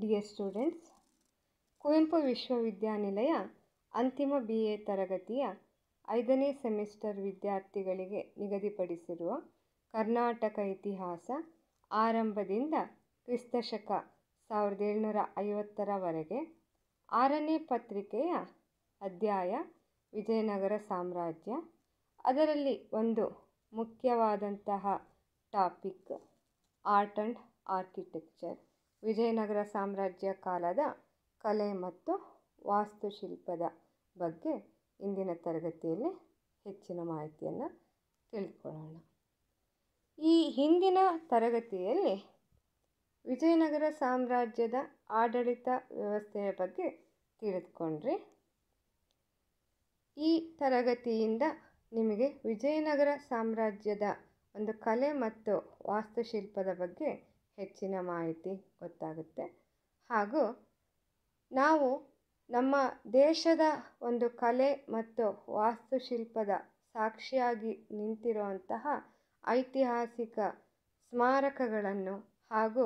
dear students Kuvempu ವಿಶ್ವವಿದ್ಯಾನಿಲಯ ಅಂತಿಮ B A ತರಗತಿಯ ಐದನೇ ಸೆಮಿಸ್ಟರ್ ವಿದ್ಯಾರ್ಥಿಗಳಿಗೆ ನಿಗದಿಪಡಿಸಿರುವ ಕರ್ನಾಟಕ ಇತಿಹಾಸ ಆರಂಭದಿಂದ ಕ್ರಿಸ್ತಶಕ ಸಾವಿರದ ಏಳ್ನೂರ ಐವತ್ತರವರೆಗೆ ಆರನೇ ಪತ್ರಿಕೆಯ ಅಧ್ಯಾಯ ವಿಜಯನಗರ ಸಾಮ್ರಾಜ್ಯ ಅದರಲ್ಲಿ ಒಂದು ಮುಖ್ಯವಾದಂತಹ topic art and architecture Vijayanagara ಸಾಮ್ರಾಜ್ಯ ಕಾಲದ ಕಲೆ ಮತ್ತು ವಾಸ್ತುಶಿಲ್ಪದ ಬಗ್ಗೆ ಇಂದಿನ ತರಗತಿಯಲ್ಲಿ ಹೆಚ್ಚಿನ ಮಾಹಿತಿಯನ್ನು ತಿಳ್ಕೊಳ್ಳೋಣ ಈ ಹಿಂದಿನ ತರಗತಿಯಲ್ಲಿ ವಿಜಯನಗರ ಸಾಮ್ರಾಜ್ಯದ ಆಡಳಿತ ವ್ಯವಸ್ಥೆಯ ಬಗ್ಗೆ ತಿಳಿದುಕೊಂಡ್ರಿ ಈ ತರಗತಿಯಿಂದ ನಿಮಗೆ ವಿಜಯನಗರ ಸಾಮ್ರಾಜ್ಯದ ಒಂದು ಕಲೆ ಮತ್ತು ವಾಸ್ತುಶಿಲ್ಪದ ಬಗ್ಗೆ ಹೆಚ್ಚಿನ ಮಾಹಿತಿ ಗೊತ್ತಾಗುತ್ತೆ ಹಾಗೂ ನಾವು ನಮ್ಮ ದೇಶದ ಒಂದು ಕಲೆ ಮತ್ತು ವಾಸ್ತುಶಿಲ್ಪದ ಸಾಕ್ಷಿಯಾಗಿ ನಿಂತಿರುವಂತಹ ಐತಿಹಾಸಿಕ ಸ್ಮಾರಕಗಳನ್ನು ಹಾಗೂ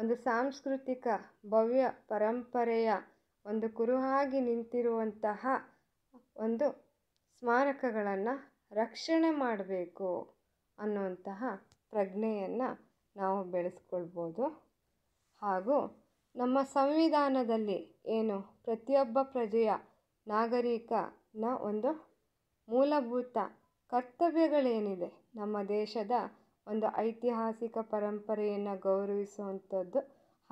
ಒಂದು ಸಾಂಸ್ಕೃತಿಕ ಭವ್ಯ ಪರಂಪರೆಯ ಒಂದು ಕುರುಹಾಗಿ ನಿಂತಿರುವಂತಹ ಒಂದು ಸ್ಮಾರಕಗಳನ್ನು ರಕ್ಷಣೆ ಮಾಡಬೇಕು ಅನ್ನುವಂತಹ ಪ್ರಜ್ಞೆಯನ್ನು ನಾವು ಬೆಳೆಸ್ಕೊಳ್ಬೋದು ಹಾಗೂ ನಮ್ಮ ಸಂವಿಧಾನದಲ್ಲಿ ಏನು ಪ್ರತಿಯೊಬ್ಬ ಪ್ರಜೆಯ ನಾಗರಿಕನ ಒಂದು ಮೂಲಭೂತ ಕರ್ತವ್ಯಗಳೇನಿದೆ ನಮ್ಮ ದೇಶದ ಒಂದು ಐತಿಹಾಸಿಕ ಪರಂಪರೆಯನ್ನು ಗೌರವಿಸುವಂಥದ್ದು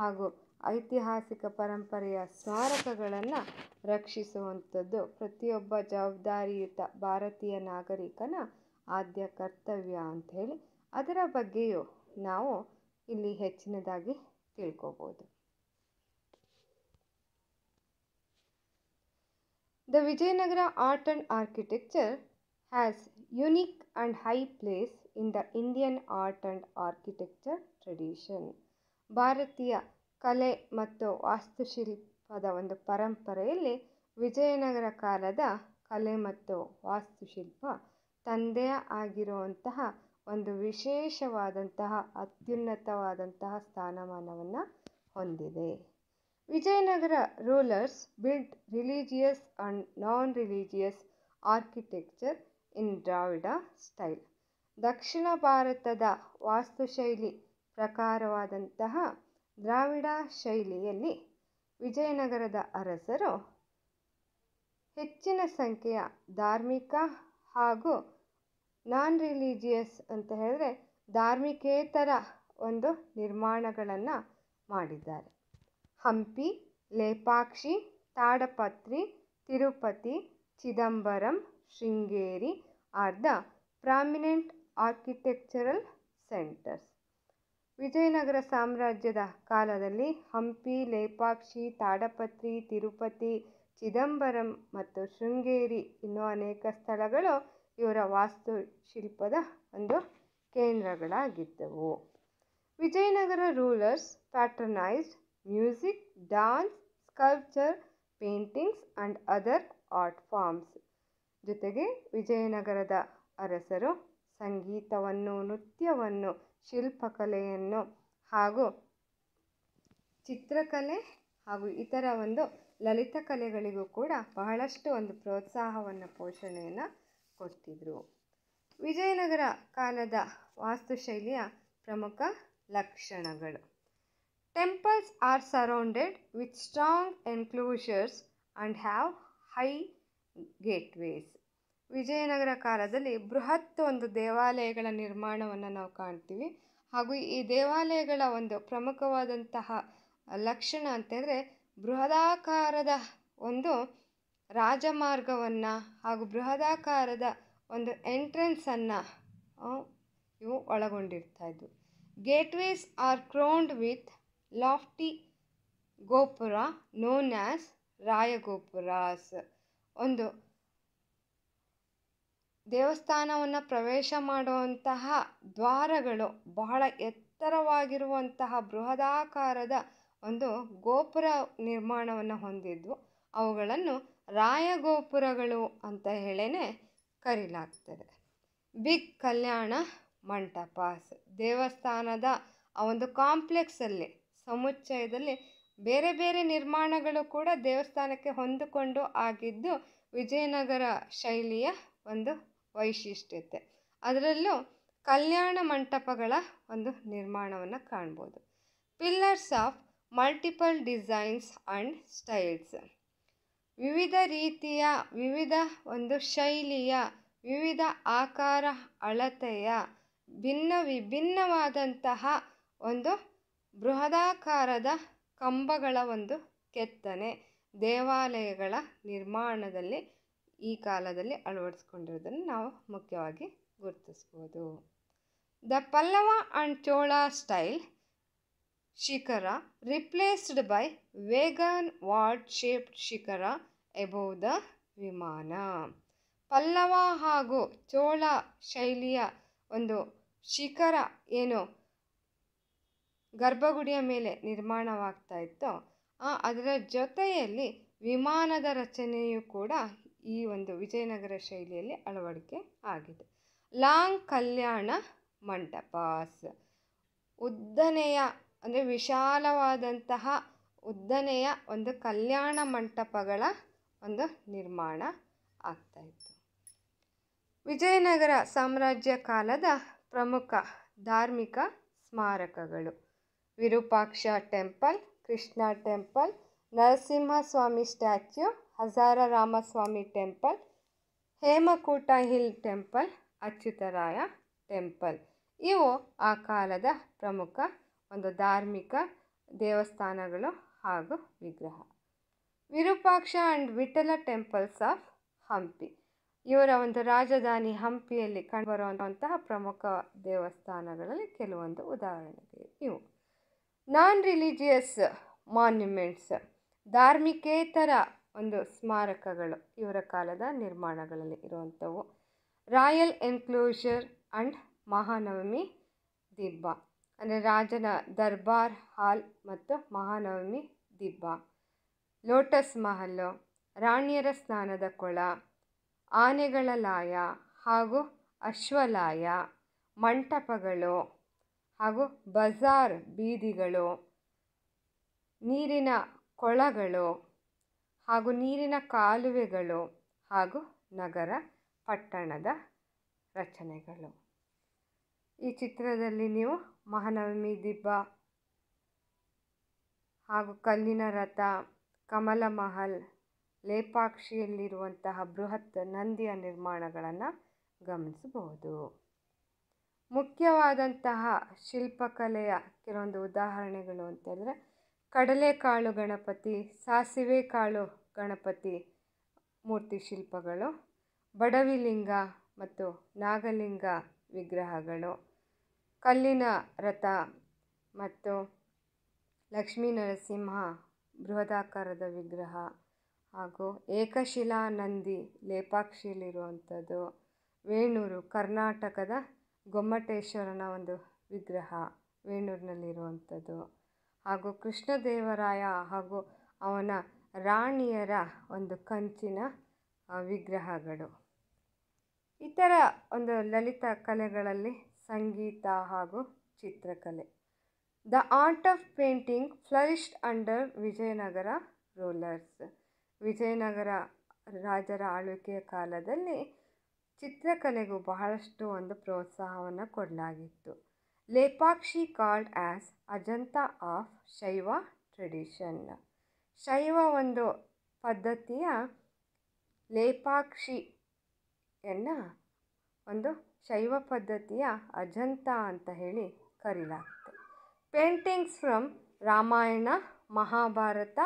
ಹಾಗೂ ಐತಿಹಾಸಿಕ ಪರಂಪರೆಯ ಸ್ಮಾರಕಗಳನ್ನು ರಕ್ಷಿಸುವಂಥದ್ದು ಪ್ರತಿಯೊಬ್ಬ ಜವಾಬ್ದಾರಿಯುತ ಭಾರತೀಯ ನಾಗರಿಕನ ಆದ್ಯ ಕರ್ತವ್ಯ ಅಂಥೇಳಿ ಅದರ ಬಗ್ಗೆಯೂ ನಾವು ಇಲ್ಲಿ ಹೆಚ್ಚಿನದಾಗಿ ತಿಳ್ಕೋಬೋದು the Vijayanagara art and architecture has unique and high place in the Indian art and architecture tradition ಭಾರತೀಯ ಕಲೆ ಮತ್ತು ವಾಸ್ತುಶಿಲ್ಪದ ಒಂದು ಪರಂಪರೆಯಲ್ಲಿ ವಿಜಯನಗರ ಕಾಲದ ಕಲೆ ಮತ್ತು ವಾಸ್ತುಶಿಲ್ಪ ತಂದೆಯ ಆಗಿರುವಂತಹ ಒಂದು ವಿಶೇಷವಾದಂತಹ ಅತ್ಯುನ್ನತವಾದಂತಹ ಸ್ಥಾನಮಾನವನ್ನು ಹೊಂದಿದೆ Vijayanagara rulers built religious and non religious architecture in Dravida style ದಕ್ಷಿಣ ಭಾರತದ ವಾಸ್ತುಶೈಲಿ ಪ್ರಕಾರವಾದಂತಹ ದ್ರಾವಿಡ ಶೈಲಿಯಲ್ಲಿ ವಿಜಯನಗರದ ಅರಸರು ಹೆಚ್ಚಿನ ಸಂಖ್ಯೆಯ ಧಾರ್ಮಿಕ ಹಾಗೂ ನಾನ್ ರಿಲೀಜಿಯಸ್ ಅಂತ ಹೇಳಿದ್ರೆ ಧಾರ್ಮಿಕೇತರ ಒಂದು ನಿರ್ಮಾಣಗಳನ್ನು ಮಾಡಿದ್ದಾರೆ Hampi Lepakshi Tadipatri Tirupati Chidambaram Sringeri are the prominent architectural centres Vijayanagara ಸಾಮ್ರಾಜ್ಯದ ಕಾಲದಲ್ಲಿ ಹಂಪಿ ಲೇಪಾಕ್ಷಿ ತಾಡಪತ್ರಿ ತಿರುಪತಿ ಚಿದಂಬರಂ ಮತ್ತು ಶೃಂಗೇರಿ ಇನ್ನೂ ಅನೇಕ ಸ್ಥಳಗಳು ಇವರ ವಾಸ್ತುಶಿಲ್ಪದ ಒಂದು ಕೇಂದ್ರಗಳಾಗಿದ್ದವು Vijayanagara rulers patronised music dance sculpture paintings and other art forms ಜೊತೆಗೆ ವಿಜಯನಗರದ ಅರಸರು ಸಂಗೀತವನ್ನು ನೃತ್ಯವನ್ನು ಶಿಲ್ಪಕಲೆಯನ್ನು ಹಾಗೂ ಚಿತ್ರಕಲೆ ಹಾಗೂ ಇತರ ಒಂದು ಲಲಿತ ಕಲೆಗಳಿಗೂ ಕೂಡ ಬಹಳಷ್ಟು ಒಂದು ಪ್ರೋತ್ಸಾಹವನ್ನು ಪೋಷಣೆಯನ್ನು ಕೊಡ್ತಿದ್ರು ವಿಜಯನಗರ ಕಾಲದ ವಾಸ್ತುಶೈಲಿಯ ಪ್ರಮುಖ ಲಕ್ಷಣಗಳು temples are surrounded with strong enclosures and have high gateways Vijayanagara ಕಾಲದಲ್ಲಿ ಬೃಹತ್ ಒಂದು ದೇವಾಲಯಗಳ ನಿರ್ಮಾಣವನ್ನು ನಾವು ಕಾಣ್ತೀವಿ ಹಾಗೂ ಈ ದೇವಾಲಯಗಳ ಒಂದು ಪ್ರಮುಖವಾದಂತಹ ಲಕ್ಷಣ ಅಂತಂದರೆ ಬೃಹದಾಕಾರದ ಒಂದು ರಾಜಮಾರ್ಗವನ್ನು ಹಾಗೂ ಬೃಹದಾಕಾರದ ಒಂದು ಎಂಟ್ರೆನ್ಸನ್ನು ಇವು ಒಳಗೊಂಡಿರ್ತಾ ಇದ್ವು ways are crowned with lofty gopura known as rayagopuras ಒಂದು ದೇವಸ್ಥಾನವನ್ನು ಪ್ರವೇಶ ಮಾಡುವಂತಹ ದ್ವಾರಗಳು ಬಹಳ ಎತ್ತರವಾಗಿರುವಂತಹ ಬೃಹದಾಕಾರದ ಒಂದು ಗೋಪುರ ನಿರ್ಮಾಣವನ್ನು ಹೊಂದಿದ್ವು ಅವುಗಳನ್ನು ರಾಯಗೋಪುರಗಳು ಅಂತ ಹೇಳೇ ಕರೀಲಾಗ್ತದೆ ಬಿಗ್ ಕಲ್ಯಾಣ ಮಂಟಪ ದೇವಸ್ಥಾನದ ಆ ಒಂದು ಕಾಂಪ್ಲೆಕ್ಸಲ್ಲಿ ಸಮುಚ್ಚಯದಲ್ಲಿ ಬೇರೆ ಬೇರೆ ನಿರ್ಮಾಣಗಳು ಕೂಡ ದೇವಸ್ಥಾನಕ್ಕೆ ಹೊಂದಿಕೊಂಡು ಆಗಿದ್ದು ವಿಜಯನಗರ ಶೈಲಿಯ ಒಂದು ವೈಶಿಷ್ಟ್ಯತೆ ಅದರಲ್ಲೂ ಕಲ್ಯಾಣ ಮಂಟಪಗಳ ಒಂದು ನಿರ್ಮಾಣವನ್ನು ಕಾಣ್ಬೋದು pillars of multiple designs and styles ವಿವಿಧ ರೀತಿಯ ವಿವಿಧ ಒಂದು ಶೈಲಿಯ ವಿವಿಧ ಆಕಾರ ಅಳತೆಯ ಭಿನ್ನ ವಿಭಿನ್ನವಾದಂತಹ ಒಂದು ಬೃಹದಾಕಾರದ ಕಂಬಗಳ ಒಂದು ಕೆತ್ತನೆ ದೇವಾಲಯಗಳ ನಿರ್ಮಾಣದಲ್ಲಿ ಈ ಕಾಲದಲ್ಲಿ ಅಳವಡಿಸ್ಕೊಂಡಿರೋದನ್ನು ನಾವು ಮುಖ್ಯವಾಗಿ ಗುರುತಿಸ್ಬೋದು the Pallava and Chola style shikhara replaced by wagon ward shape shikhara above the the ವಿಮಾನ ಪಲ್ಲವ ಹಾಗೂ ಚೋಳ ಶೈಲಿಯ ಒಂದು ಶಿಖರ ಏನು ಗರ್ಭಗುಡಿಯ ಮೇಲೆ ನಿರ್ಮಾಣವಾಗ್ತಾ ಇತ್ತು ಅದರ ಜೊತೆಯಲ್ಲಿ ವಿಮಾನದ ರಚನೆಯು ಕೂಡ ಈ ಒಂದು ವಿಜಯನಗರ ಶೈಲಿಯಲ್ಲಿ ಅಳವಡಿಕೆ ಆಗಿದೆ ಲಾಂಗ್ ಕಲ್ಯಾಣ ಮಂಟಪಸ್ ಉದ್ದನೆಯ ಅಂದರೆ ವಿಶಾಲವಾದಂತಹ ಉದ್ದನೆಯ ಒಂದು ಕಲ್ಯಾಣ ಮಂಟಪಗಳ ಒಂದು ನಿರ್ಮಾಣ ಆಗ್ತಾಯಿತ್ತು ವಿಜಯನಗರ ಸಾಮ್ರಾಜ್ಯ ಕಾಲದ ಪ್ರಮುಖ ಧಾರ್ಮಿಕ ಸ್ಮಾರಕಗಳು Virupaksha temple Krishna temple Narasimhaswamy statue Hazara Ramaswamy temple Hemakuta hill temple Achyutaraya temple ಇವು ಆ ಕಾಲದ ಪ್ರಮುಖ ಒಂದು ಧಾರ್ಮಿಕ ದೇವಸ್ಥಾನಗಳು ಹಾಗೂ ವಿಗ್ರಹ Virupaksha and Vittala temples of Hampi ಇವರ ಒಂದು ರಾಜಧಾನಿ ಹಂಪಿಯಲ್ಲಿ ಕಂಡುಬರುವಂತಹ ಪ್ರಮುಖ ದೇವಸ್ಥಾನಗಳಲ್ಲಿ ಕೆಲವೊಂದು ಉದಾಹರಣೆಗಳು ಇವು ನಾನ್ ರಿಲಿಜಿಯಸ್ ಮಾನ್ಯುಮೆಂಟ್ಸ್ ಧಾರ್ಮಿಕೇತರ ಒಂದು ಸ್ಮಾರಕಗಳು ಇವರ ಕಾಲದ ನಿರ್ಮಾಣಗಳಲ್ಲಿ ಇರುವಂಥವು royal enclosure and Mahanavami Dibba ಅಂದರೆ ರಾಜನ ದರ್ಬಾರ್ ಹಾಲ್ ಮತ್ತು ಮಹಾನವಮಿ ದಿಬ್ಬ ಲೋಟಸ್ ಮಹಲ್ಲು ರಾಣಿಯರ ಸ್ನಾನದ ಕೊಳ ಆನೆಗಳ ಲಾಯ ಹಾಗೂ ಅಶ್ವಲಾಯ ಮಂಟಪಗಳು ಹಾಗೂ ಬಜಾರ್ ಬೀದಿಗಳು ನೀರಿನ ಕೊಳಗಳು ಹಾಗೂ ನೀರಿನ ಕಾಲುವೆಗಳು ಹಾಗೂ ನಗರ ಪಟ್ಟಣದ ರಚನೆಗಳು ಈ ಚಿತ್ರದಲ್ಲಿ ನೀವು ಮಹಾನವಮಿ ದಿಬ್ಬ ಹಾಗೂ ಕಲ್ಲಿನ ರಥ ಕಮಲ ಮಹಲ್ ಲೇಪಾಕ್ಷಿಯಲ್ಲಿರುವಂತಹ ಬೃಹತ್ ನಂದಿಯ ನಿರ್ಮಾಣಗಳನ್ನು ಗಮನಿಸಬಹುದು ಮುಖ್ಯವಾದಂತಹ ಶಿಲ್ಪಕಲೆಯ ಕೆಲವೊಂದು ಉದಾಹರಣೆಗಳು ಅಂತಂದರೆ ಕಡಲೆಕಾಳು ಗಣಪತಿ ಸಾಸಿವೆ ಕಾಳು ಗಣಪತಿ ಮೂರ್ತಿ ಶಿಲ್ಪಗಳು ಬಡವಿಲಿಂಗ ಮತ್ತು ನಾಗಲಿಂಗ ವಿಗ್ರಹಗಳು ಕಲ್ಲಿನ ರಥ ಮತ್ತು ಲಕ್ಷ್ಮೀ ನರಸಿಂಹ ಬೃಹದಾಕಾರದ ವಿಗ್ರಹ ಹಾಗೂ ಏಕಶಿಲಾ ನಂದಿ ಲೇಪಾಕ್ಷಿಯಲ್ಲಿರುವಂಥದ್ದು ವೇಣೂರು ಕರ್ನಾಟಕದ ಗೊಮ್ಮಟೇಶ್ವರನ ಒಂದು ವಿಗ್ರಹ ವೇಣೂರಿನಲ್ಲಿರುವಂಥದ್ದು ಹಾಗೂ ಕೃಷ್ಣದೇವರಾಯ ಹಾಗೂ ಅವನ ರಾಣಿಯರ ಒಂದು ಕಂಚಿನ ವಿಗ್ರಹಗಳು ಇತರ ಒಂದು ಲಲಿತ ಕಲೆಗಳಲ್ಲಿ ಸಂಗೀತ ಹಾಗೂ ಚಿತ್ರಕಲೆ the art of painting flourished under Vijayanagara rulers Vijayanagara ರಾಜರ ಆಳ್ವಿಕೆಯ ಕಾಲದಲ್ಲಿ ಚಿತ್ರಕಲೆಗೂ ಬಹಳಷ್ಟು ಒಂದು ಪ್ರೋತ್ಸಾಹವನ್ನು ಕೊಡಲಾಗಿತ್ತು Lepakshi called as Ajanta of Shaiva tradition ಶೈವ ಒಂದು ಪದ್ಧತಿಯ ಲೇಪಾಕ್ಷಿಯನ್ನು ಒಂದು ಶೈವ ಪದ್ಧತಿಯ ಅಜಂತ ಅಂತ ಹೇಳಿ ಕರೀಲಾಗುತ್ತೆ paintings from Ramayana Mahabharata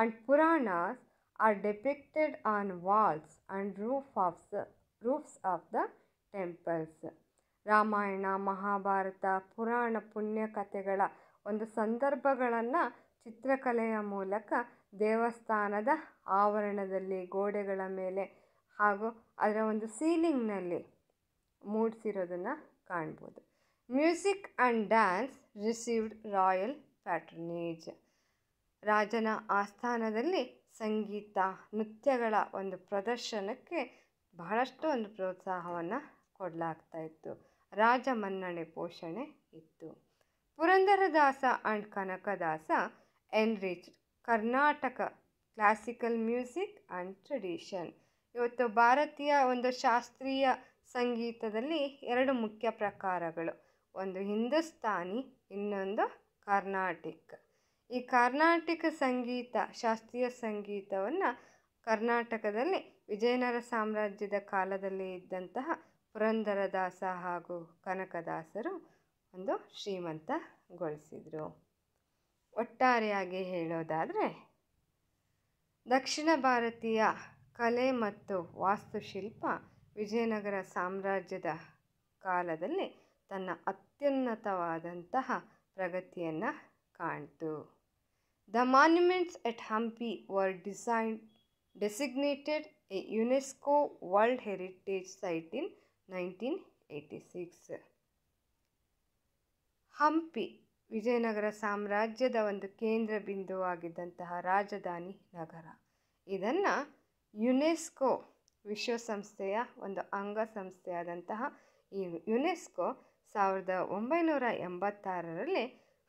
and Puranas are depicted on walls and roof ಆಫ್ಸ್ roofs of the temples Ramayana Mahabharata ಪುರಾಣ ಪುಣ್ಯ ಕಥೆಗಳ ಒಂದು ಸಂದರ್ಭಗಳನ್ನು ಚಿತ್ರಕಲೆಯ ಮೂಲಕ ದೇವಸ್ಥಾನದ ಆವರಣದಲ್ಲಿ ಗೋಡೆಗಳ ಮೇಲೆ ಹಾಗೂ ಅದರ ಒಂದು ಸೀಲಿಂಗ್ನಲ್ಲಿ ಮೂಡಿಸಿರೋದನ್ನು ಕಾಣ್ಬೋದು music and dance received royal patronage ರಾಜನ ಆಸ್ಥಾನದಲ್ಲಿ ಸಂಗೀತ ನೃತ್ಯಗಳ ಒಂದು ಪ್ರದರ್ಶನಕ್ಕೆ ಬಹಳಷ್ಟು ಒಂದು ಪ್ರೋತ್ಸಾಹವನ್ನು ಕೊಡಲಾಗ್ತಾ ಇತ್ತು ರಾಜ ಮನ್ನಣೆ ಪೋಷಣೆ ಇತ್ತು Purandaradasa and Kanakadasa enriched Carnatic classical music and tradition ಇವತ್ತು ಭಾರತೀಯ ಒಂದು ಶಾಸ್ತ್ರೀಯ ಸಂಗೀತದಲ್ಲಿ ಎರಡು ಮುಖ್ಯ ಪ್ರಕಾರಗಳು ಒಂದು ಹಿಂದೂಸ್ತಾನಿ ಇನ್ನೊಂದು ಕರ್ನಾಟಿಕ್ ಈ ಕರ್ನಾಟಕ ಸಂಗೀತ ಶಾಸ್ತ್ರೀಯ ಸಂಗೀತವನ್ನು ಕರ್ನಾಟಕದಲ್ಲಿ ವಿಜಯನಗರ ಸಾಮ್ರಾಜ್ಯದ ಕಾಲದಲ್ಲಿ ಇದ್ದಂತಹ ಪುರಂದರದಾಸ ಹಾಗೂ ಕನಕದಾಸರು ಒಂದು ಶ್ರೀಮಂತಗೊಳಿಸಿದರು ಒಟ್ಟಾರೆಯಾಗಿ ಹೇಳೋದಾದರೆ ದಕ್ಷಿಣ ಭಾರತೀಯ ಕಲೆ ಮತ್ತು ವಾಸ್ತುಶಿಲ್ಪ ವಿಜಯನಗರ ಸಾಮ್ರಾಜ್ಯದ ಕಾಲದಲ್ಲಿ ತನ್ನ ಅತ್ಯುನ್ನತವಾದಂತಹ ಪ್ರಗತಿಯನ್ನು ಕಾಣ್ತು the monuments at Hampi were design designated a UNESCO world heritage site in nineteen eighty six Hampi Vijayanagara ಸಾಮ್ರಾಜ್ಯದ ಒಂದು ಕೇಂದ್ರ ಬಿಂದುವಾಗಿದ್ದಂತಹ ರಾಜಧಾನಿ ನಗರ ಇದನ್ನು ಯುನೆಸ್ಕೋ ವಿಶ್ವಸಂಸ್ಥೆಯ ಒಂದು ಅಂಗಸಂಸ್ಥೆಯಾದಂತಹ ಈ ಯುನೆಸ್ಕೋ ಸಾವಿರದ ಒಂಬೈನೂರ ಎಂಬತ್ತಾರರಲ್ಲಿ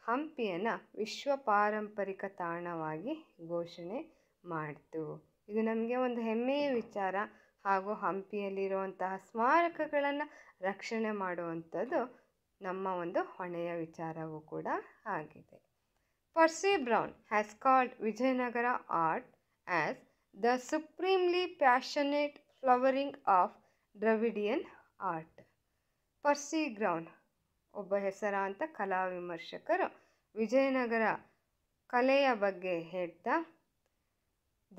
ಹಂಪಿಯನ್ನು ವಿಶ್ವ ಪಾರಂಪರಿಕ ತಾಣವಾಗಿ ಘೋಷಣೆ ಮಾಡಿತು ಇದು ನಮಗೆ ಒಂದು ಹೆಮ್ಮೆಯ ವಿಚಾರ ಹಾಗೂ ಹಂಪಿಯಲ್ಲಿರುವಂತಹ ಸ್ಮಾರಕಗಳನ್ನು ರಕ್ಷಣೆ ಮಾಡುವಂಥದ್ದು ನಮ್ಮ ಒಂದು ಹೊಣೆಯ ವಿಚಾರವೂ ಕೂಡ ಆಗಿದೆ Percy Brown has called Vijayanagara art as the supremely passionate flowering of Dravidian art Percy Brown ಒಬ್ಬ ಹೆಸರಾಂತ ಕಲಾ ವಿಮರ್ಶಕರು ವಿಜಯನಗರ ಕಲೆಯ ಬಗ್ಗೆ ಹೇಳ್ತಾ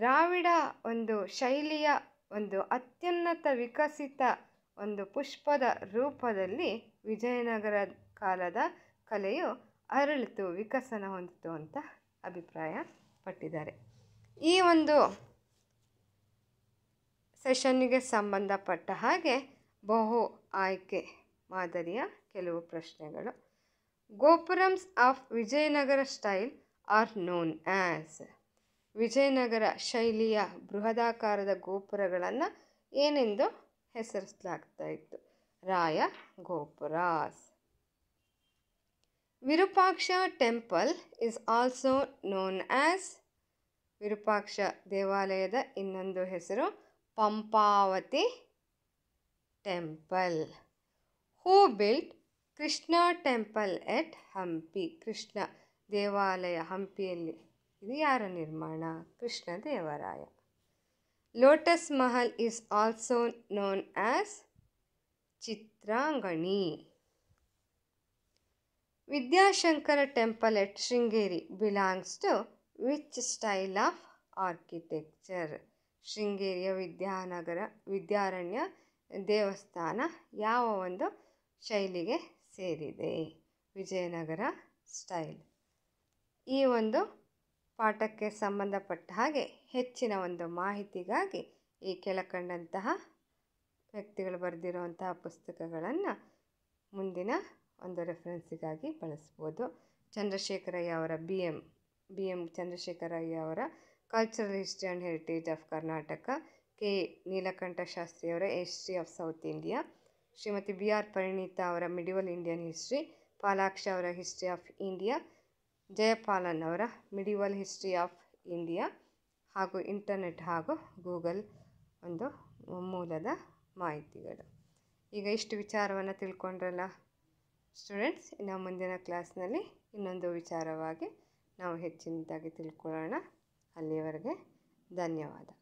ದ್ರಾವಿಡ ಒಂದು ಶೈಲಿಯ ಒಂದು ಅತ್ಯುನ್ನತ ವಿಕಸಿತ ಒಂದು ಪುಷ್ಪದ ರೂಪದಲ್ಲಿ ವಿಜಯನಗರ ಕಾಲದ ಕಲೆಯು ಅರಳಿತು ವಿಕಸನ ಹೊಂದಿತು ಅಂತ ಅಭಿಪ್ರಾಯ ಪಟ್ಟಿದ್ದಾರೆ ಈ ಒಂದು ಸೆಷನ್ನಿಗೆ ಸಂಬಂಧಪಟ್ಟ ಹಾಗೆ ಬಹು ಆಯ್ಕೆ ಮಾದರಿಯ ಕೆಲವು ಪ್ರಶ್ನೆಗಳು gopurams of Vijayanagara style are known as Vijayanagara ಶೈಲಿಯ ಬೃಹದಾಕಾರದ ಗೋಪುರಗಳನ್ನು ಏನೆಂದು ಹೆಸರಿಸಲಾಗ್ತಾ ಇತ್ತು Raya gopuras Virupaksha temple is also known as Virupaksha ದೇವಾಲಯದ ಇನ್ನೊಂದು ಹೆಸರು Pampavati temple who built Krishna temple at Hampi Krishna ದೇವಾಲಯ ಹಂಪಿಯಲ್ಲಿ ಇದು ಯಾರ ನಿರ್ಮಾಣ Krishna Devaraya Lotus Mahal is also known as Chitrangini Vidyashankara temple at Sringeri belongs to which style of architecture ಶೃಂಗೇರಿಯ ವಿದ್ಯಾನಗರ ವಿದ್ಯಾರಣ್ಯ ದೇವಸ್ಥಾನ ಯಾವ ಒಂದು ಶೈಲಿಗೆ ಸೇರಿದೆ ವಿಜಯನಗರ ಸ್ಟೈಲ್ ಈ ಒಂದು ಪಾಠಕ್ಕೆ ಸಂಬಂಧಪಟ್ಟ ಹಾಗೆ ಹೆಚ್ಚಿನ ಒಂದು ಮಾಹಿತಿಗಾಗಿ ಈ ಕೆಳಕಂಡಂತಹ ವ್ಯಕ್ತಿಗಳು ಬರೆದಿರುವಂತಹ ಪುಸ್ತಕಗಳನ್ನು ಮುಂದಿನ ಒಂದು ರೆಫರೆನ್ಸಿಗಾಗಿ ಬಳಸ್ಬೋದು ಚಂದ್ರಶೇಖರಯ್ಯ ಅವರ B M B M Chandrashekaraiah ಅವರ cultural history and heritage of Karnataka K Nilakantha ಶಾಸ್ತ್ರಿಯವರ history of south India Shrimati B R Parinita ಅವರ ಮಿಡಿವಲ್ ಇಂಡಿಯನ್ ಹಿಸ್ಟ್ರಿ ಪಾಲಾಕ್ಷ ಅವರ ಹಿಸ್ಟ್ರಿ ಆಫ್ ಇಂಡಿಯಾ ಜಯಪಾಲನ್ ಅವರ ಮಿಡಿವಲ್ ಹಿಸ್ಟ್ರಿ ಆಫ್ ಇಂಡಿಯಾ ಹಾಗೂ ಇಂಟರ್ನೆಟ್ ಹಾಗೂ ಗೂಗಲ್ ಒಂದು ಮೂಲದ ಮಾಹಿತಿಗಳು ಈಗ ಇಷ್ಟು ವಿಚಾರವನ್ನು ತಿಳ್ಕೊಂಡ್ರಲ್ಲ ಸ್ಟೂಡೆಂಟ್ಸ್ ಇನ್ನು ಮುಂದಿನ ಕ್ಲಾಸ್ನಲ್ಲಿ ಇನ್ನೊಂದು ವಿಚಾರವಾಗಿ ನಾವು ಹೆಚ್ಚಿನದಾಗಿ ತಿಳ್ಕೊಳ್ಳೋಣ ಅಲ್ಲಿಯವರೆಗೆ ಧನ್ಯವಾದ